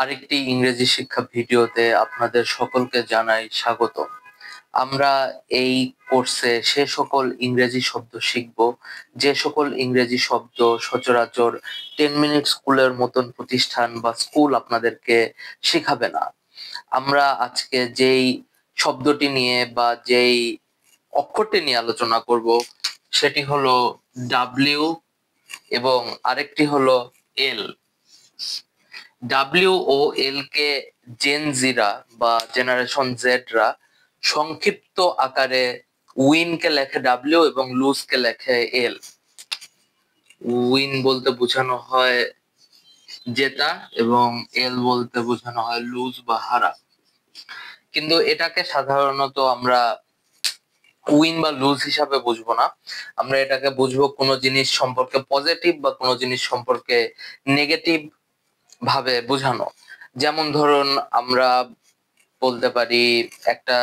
আরেকটি ইংরেজি শিক্ষা ভিডিওতে আপনাদের সকলকে জানাই স্বাগত আমরা এই কোর্সে সে সকল ইংরেজি শব্দ শিখব যে সকল ইংরেজি শব্দ সচরাচর টেন মিনিট স্কুলের মতন প্রতিষ্ঠান বা স্কুল আপনাদেরকে শিখাবে না আমরা আজকে যেই শব্দটি নিয়ে বা যেই অক্ষরটি নিয়ে আলোচনা করব সেটি হলো ডাব্লিউ এবং আরেকটি হলো এল ডাব্লিউ ও এল কে জেনজিরা বা জেনারেশন জেডরা সংক্ষিপ্ত আকারে কে লেখে ডাব্লিউ এবং লুজকে লেখে এল উইন বলতে বোঝানো হয় জেতা এবং এল বলতে বোঝানো হয় লুজ বা হারা কিন্তু এটাকে সাধারণত আমরা উইন বা লুজ হিসাবে বুঝবো না আমরা এটাকে বুঝবো কোনো জিনিস সম্পর্কে পজিটিভ বা কোনো জিনিস সম্পর্কে নেগেটিভ ভাবে বোঝানো যেমন ধরুন আমরা বলতে পারি একটা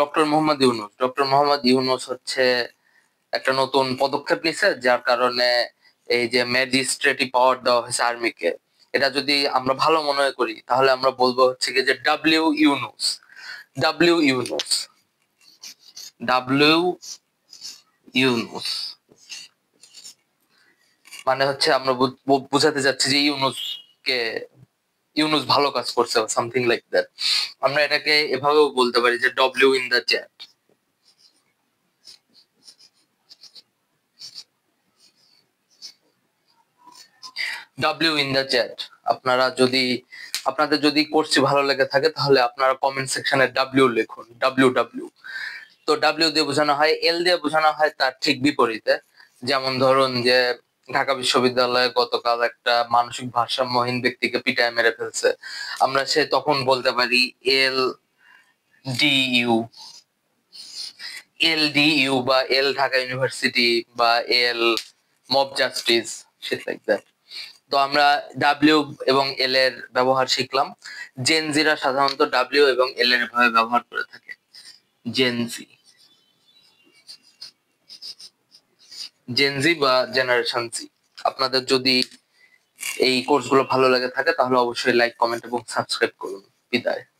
ডক্টর মোহাম্মদ ইউনুস ডক্টর মোহাম্মদ ইউনুস হচ্ছে একটা নতুন পদক্ষেপ নিছে যার কারণে এই যে ম্যাজিস্ট্রেটি পাওয়ার দেওয়া হয়েছে আর্মিকে এটা যদি আমরা ভালো মনে করি তাহলে আমরা বলবো হচ্ছে কি যে W Yunus W Yunus W Yunus মানে হচ্ছে আমরা বুঝাতে যাচ্ছি যে ইউনুসকে ইউনুস ভালো কাজ করছে সামথিং লাইক দ্যাট আমরা এটাকে এভাবেও বলতে পারি যে W in the chat W in the chat আপনারা যদি আপনাদের যদি কোর্সটি ভালো লেগে থাকে তাহলে আপনারা কমেন্ট সেকশনে ডাব্লিউ লিখুন ডাব্লিউ ডাব্লিউ তো ডাব্লিউ দিয়ে বোঝানো হয় এল দিয়ে বোঝানো হয় তার ঠিক বিপরীতে যেমন ধরুন যে ঢাকা বিশ্ববিদ্যালয়ে গতকাল একটা মানসিক ভারসাম্যহীন ব্যক্তিকে পিটায় মেরে ফেলছে আমরা সে তখন বলতে পারি L D U L D U বা এল ঢাকা ইউনিভার্সিটি বা এল মব জাস্টিস তো আমরা ডাব্লিউ এবং এল এর ব্যবহার শিখলাম জেনজিরা সাধারণত ডাব্লিউ এবং এল এর ভাবে ব্যবহার করে থাকে জেনজি জেনজি বা জেনারেশন জি আপনাদের যদি এই কোর্সগুলো ভালো লাগে থাকে তাহলে অবশ্যই লাইক কমেন্ট এবং সাবস্ক্রাইব করুন বিদায়